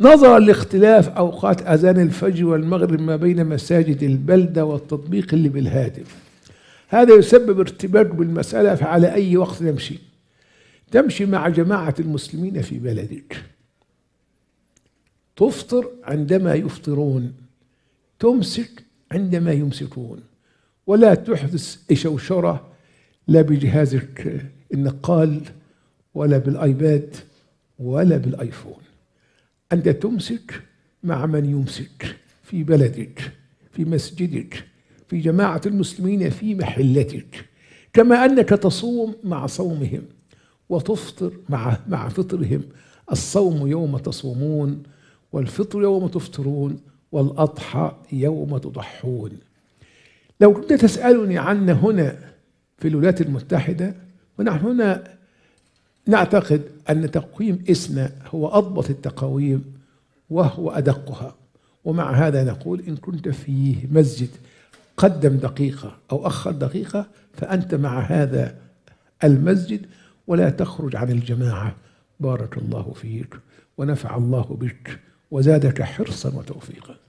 نظرا لاختلاف أوقات أذان الفجر والمغرب ما بين مساجد البلدة والتطبيق اللي بالهاتف هذا يسبب ارتباك بالمسألة فعلى أي وقت نمشي تمشي مع جماعة المسلمين في بلدك تفطر عندما يفطرون تمسك عندما يمسكون ولا تحدث شوشرة لا بجهازك النقال ولا بالآيباد ولا بالآيفون أنت تمسك مع من يمسك في بلدك في مسجدك في جماعة المسلمين في محلتك كما أنك تصوم مع صومهم وتفطر مع مع فطرهم الصوم يوم تصومون والفطر يوم تفطرون والأضحى يوم تضحون لو كنت تسألني عنا هنا في الولايات المتحدة ونحن هنا نعتقد أن تقويم إسنا هو أضبط التقاويم وهو أدقها ومع هذا نقول إن كنت في مسجد قدم دقيقة أو أخر دقيقة فأنت مع هذا المسجد ولا تخرج عن الجماعة بارك الله فيك ونفع الله بك وزادك حرصا وتوفيقا